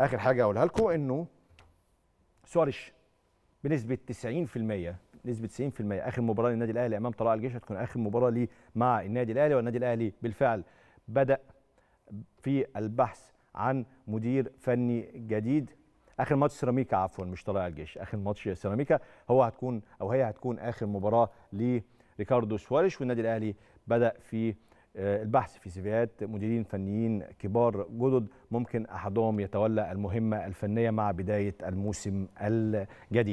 اخر حاجه اقولها لكم انه سواريش بنسبه 90% نسبه 90% اخر مباراه للنادي الاهلي امام طلائع الجيش هتكون اخر مباراه ليه مع النادي الاهلي والنادي الاهلي بالفعل بدا في البحث عن مدير فني جديد اخر ماتش سيراميكا عفوا مش طلائع الجيش اخر ماتش سيراميكا هو هتكون او هي هتكون اخر مباراه لريكاردو سواريش والنادي الاهلي بدا في آه، البحث في سيفيات مديرين فنيين كبار جدد ممكن احدهم يتولى المهمه الفنيه مع بدايه الموسم الجديد